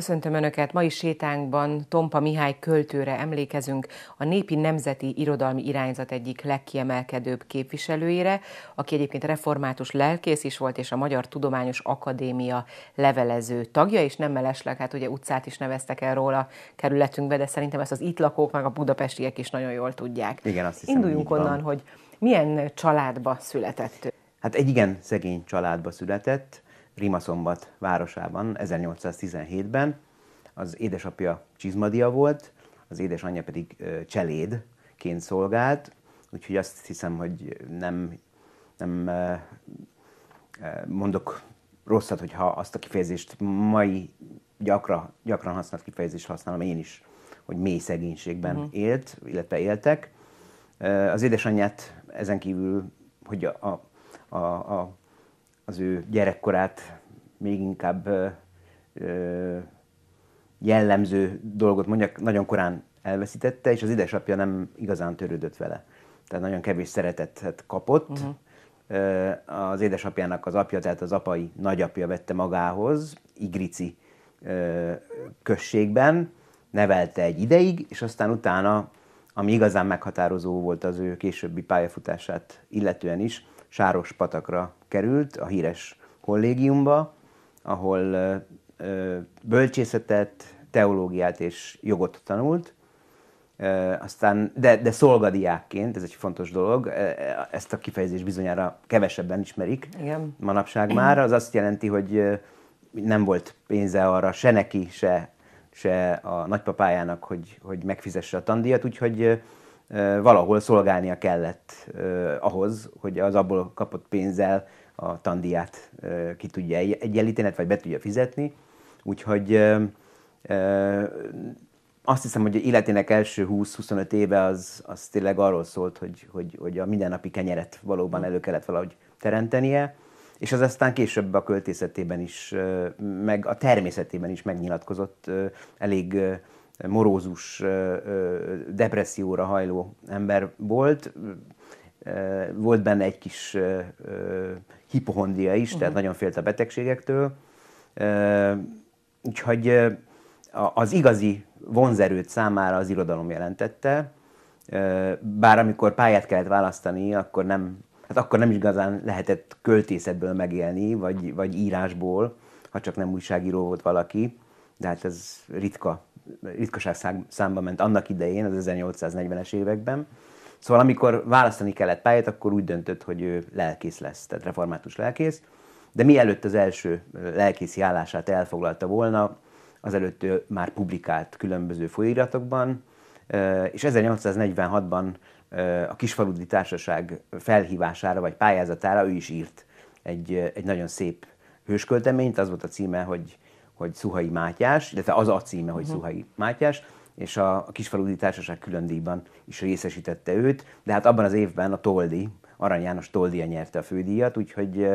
Köszöntöm Önöket! Mai sétánkban Tompa Mihály költőre emlékezünk, a Népi Nemzeti Irodalmi Irányzat egyik legkiemelkedőbb képviselőjére, aki egyébként református lelkész is volt, és a Magyar Tudományos Akadémia levelező tagja, és nem mellesleg, hát ugye utcát is neveztek el róla kerületünkbe, de szerintem ezt az itt lakók, meg a budapestiek is nagyon jól tudják. Igen, azt hiszem, Induljunk onnan, hogy milyen családba született Hát egy igen szegény családba született, Rimaszombat városában 1817-ben. Az édesapja csizmadia volt, az édesanyja pedig cselédként szolgált, úgyhogy azt hiszem, hogy nem, nem mondok rosszat, hogyha azt a kifejezést mai gyakra, gyakran használt kifejezést használom én is, hogy mély szegénységben uh-huh. élt, illetve éltek. Az édesanyját ezen kívül, hogy a, a, a, az ő gyerekkorát még inkább jellemző dolgot mondjak, nagyon korán elveszítette, és az édesapja nem igazán törődött vele. Tehát nagyon kevés szeretetet kapott. Uh-huh. Az édesapjának az apja, tehát az apai nagyapja vette magához, Igrici községben, nevelte egy ideig, és aztán utána, ami igazán meghatározó volt az ő későbbi pályafutását illetően is, Sáros patakra került, a híres kollégiumba, ahol bölcsészetet, teológiát és jogot tanult, aztán, de, de szolgadiákként, ez egy fontos dolog, ezt a kifejezést bizonyára kevesebben ismerik Igen. manapság már, az azt jelenti, hogy nem volt pénze arra se neki, se, se a nagypapájának, hogy, hogy megfizesse a tandíjat, úgyhogy valahol szolgálnia kellett ahhoz, hogy az abból kapott pénzzel a tandíját ki tudja egyenlíteni, vagy be tudja fizetni. Úgyhogy azt hiszem, hogy életének első 20-25 éve az, az tényleg arról szólt, hogy, hogy, hogy a mindennapi kenyeret valóban elő kellett valahogy teremtenie, és az aztán később a költészetében is, meg a természetében is megnyilatkozott elég morózus, depresszióra hajló ember volt volt benne egy kis hipohondia is, uh-huh. tehát mhm. nagyon félt a betegségektől. Úgyhogy az igazi vonzerőt számára az irodalom jelentette, bár amikor pályát kellett választani, akkor nem, hát akkor nem igazán lehetett költészetből megélni, vagy, vagy írásból, ha csak nem újságíró volt valaki, de hát ez ritka, ritkaság számba ment annak idején, az 1840-es években. Szóval amikor választani kellett pályát, akkor úgy döntött, hogy ő lelkész lesz, tehát református lelkész. De mielőtt az első lelkészi állását elfoglalta volna, azelőtt ő már publikált különböző folyóiratokban, és 1846-ban a Kisfaludi Társaság felhívására vagy pályázatára ő is írt egy, egy nagyon szép hőskölteményt, az volt a címe, hogy, hogy Szuhai Mátyás, illetve az a címe, hogy uh-huh. Szuhai Mátyás, és a, Kisfaludi Társaság külön díjban is részesítette őt, de hát abban az évben a Toldi, Arany János Toldia nyerte a fődíjat, úgyhogy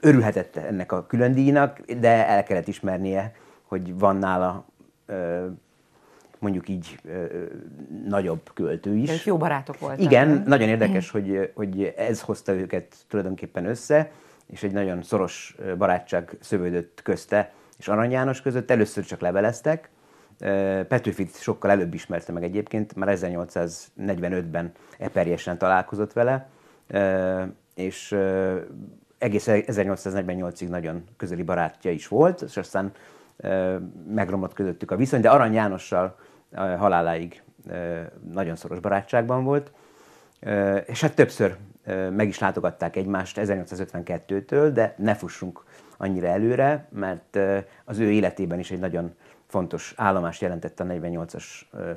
örülhetett ennek a külön díjnak, de el kellett ismernie, hogy van nála mondjuk így nagyobb költő is. Ők jó barátok voltak. Igen, nem? nagyon érdekes, hogy, hogy ez hozta őket tulajdonképpen össze, és egy nagyon szoros barátság szövődött közte és Arany János között először csak leveleztek, Petőfit sokkal előbb ismerte meg egyébként, már 1845-ben eperjesen találkozott vele, és egész 1848-ig nagyon közeli barátja is volt, és aztán megromlott közöttük a viszony, de Arany Jánossal haláláig nagyon szoros barátságban volt, és hát többször meg is látogatták egymást 1852-től, de ne fussunk annyira előre, mert az ő életében is egy nagyon fontos állomást jelentett a 48-as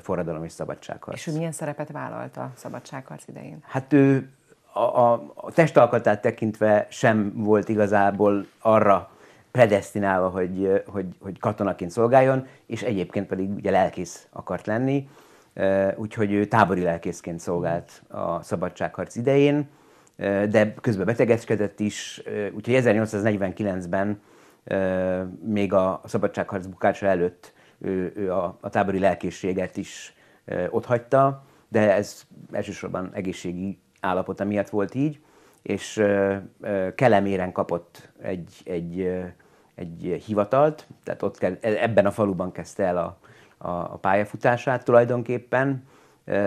forradalom és szabadságharc. És ő milyen szerepet vállalt a szabadságharc idején? Hát ő a, a, a testalkatát tekintve sem volt igazából arra predestinálva, hogy, hogy, hogy katonaként szolgáljon, és egyébként pedig ugye lelkész akart lenni, úgyhogy ő tábori lelkészként szolgált a szabadságharc idején de közben betegeskedett is, úgyhogy 1849-ben még a szabadságharc bukása előtt ő, ő a, a tábori lelkészséget is ott hagyta, de ez elsősorban egészségi állapota miatt volt így, és Keleméren kapott egy, egy, egy hivatalt, tehát ott kell, e-, ebben a faluban kezdte el a, a, a pályafutását tulajdonképpen,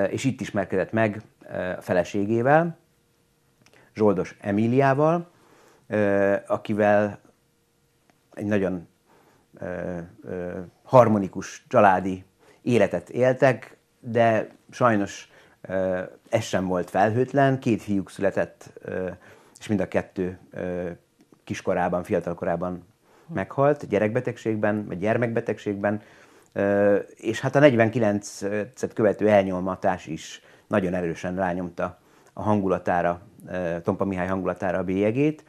és itt ismerkedett meg a feleségével, Zsoldos Emíliával, akivel egy nagyon harmonikus családi életet éltek, de sajnos ez sem volt felhőtlen, két fiúk született, és mind a kettő kiskorában, fiatalkorában meghalt, gyerekbetegségben, vagy gyermekbetegségben, és hát a 49-et követő elnyomatás is nagyon erősen rányomta a hangulatára Tompa Mihály hangulatára a bélyegét.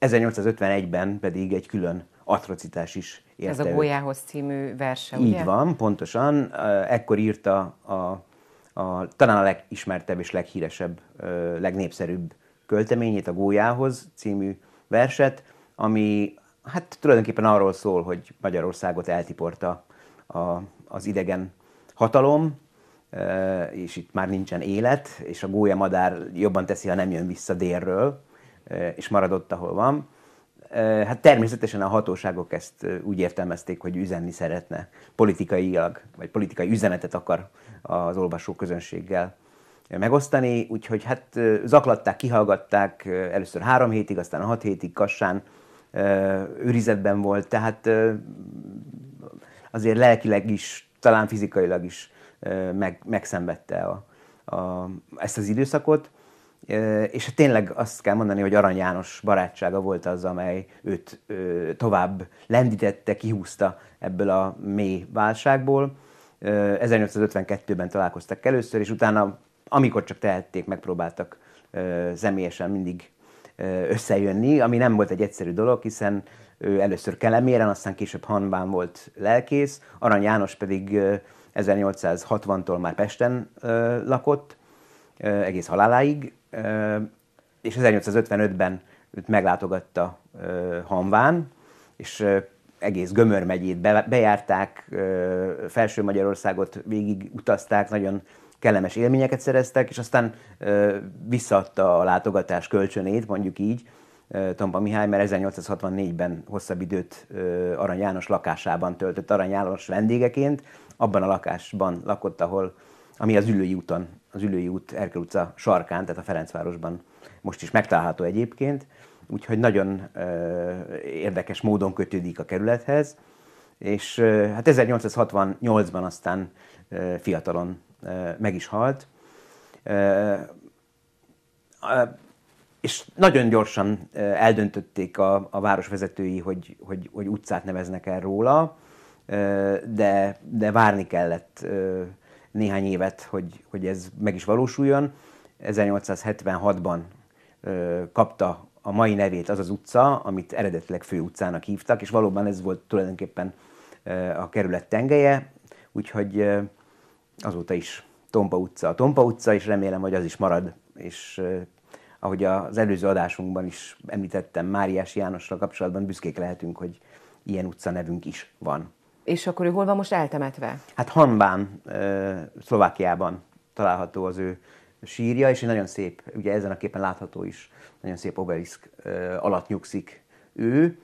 1851-ben pedig egy külön atrocitás is érte Ez a Gólyához című verse, Így ugye? van, pontosan. Ekkor írta a, a, talán a legismertebb és leghíresebb, legnépszerűbb költeményét, a Gólyához című verset, ami hát tulajdonképpen arról szól, hogy Magyarországot eltiporta a, az idegen hatalom, és itt már nincsen élet, és a gólyamadár jobban teszi, ha nem jön vissza délről, és marad ott, ahol van. Hát természetesen a hatóságok ezt úgy értelmezték, hogy üzenni szeretne politikailag, vagy politikai üzenetet akar az olvasó közönséggel megosztani, úgyhogy hát zaklatták, kihallgatták, először három hétig, aztán hat hétig kassán őrizetben volt, tehát azért lelkileg is talán fizikailag is meg, megszenvedte a, a, ezt az időszakot. És tényleg azt kell mondani, hogy Arany János barátsága volt az, amely őt tovább lendítette, kihúzta ebből a mély válságból. 1852-ben találkoztak először, és utána, amikor csak tehették, megpróbáltak személyesen mindig összejönni, ami nem volt egy egyszerű dolog, hiszen ő először Keleméren, aztán később Hanván volt lelkész, Arany János pedig 1860-tól már Pesten lakott, egész haláláig, és 1855-ben őt meglátogatta Hanván, és egész Gömör megyét bejárták, Felső Magyarországot végig utazták, nagyon kellemes élményeket szereztek, és aztán ö, visszaadta a látogatás kölcsönét, mondjuk így, Tompa Mihály, mert 1864-ben hosszabb időt Arany János lakásában töltött Arany János vendégeként, abban a lakásban lakott, ahol, ami az Ülői úton, az Ülői út Erkel utca sarkán, tehát a Ferencvárosban most is megtalálható egyébként, úgyhogy nagyon ö, érdekes módon kötődik a kerülethez, és ö, hát 1868-ban aztán ö, fiatalon meg is halt. És nagyon gyorsan eldöntötték a, a városvezetői, hogy, hogy, hogy utcát neveznek el róla, de, de várni kellett néhány évet, hogy, hogy ez meg is valósuljon. 1876-ban kapta a mai nevét az az utca, amit eredetileg főutcának hívtak, és valóban ez volt tulajdonképpen a kerület tengelye, úgyhogy azóta is Tompa utca a Tompa utca, és remélem, hogy az is marad, és ahogy az előző adásunkban is említettem, Máriás Jánosra kapcsolatban büszkék lehetünk, hogy ilyen utca nevünk is van. És akkor ő hol van most eltemetve? Hát Hanbán, Szlovákiában található az ő sírja, és egy nagyon szép, ugye ezen a képen látható is, nagyon szép obeliszk alatt nyugszik ő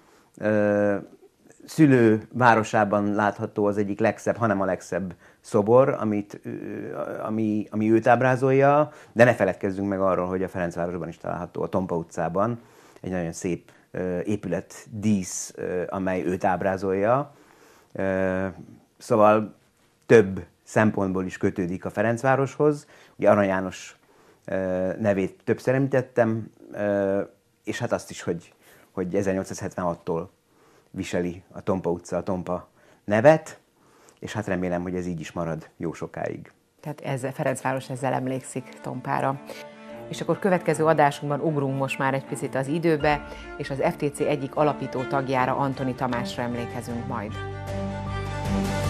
szülő városában látható az egyik legszebb, hanem a legszebb szobor, amit, ami, ami őt ábrázolja, de ne feledkezzünk meg arról, hogy a Ferencvárosban is található, a Tompa utcában egy nagyon szép épület dísz, amely őt ábrázolja. Szóval több szempontból is kötődik a Ferencvároshoz. Ugye Arany János nevét többször említettem, és hát azt is, hogy, hogy 1876-tól viseli a Tompa utca, a Tompa nevet, és hát remélem, hogy ez így is marad jó sokáig. Tehát ez, Ferencváros ezzel emlékszik Tompára. És akkor következő adásunkban ugrunk most már egy picit az időbe, és az FTC egyik alapító tagjára, Antoni Tamásra emlékezünk majd. thank you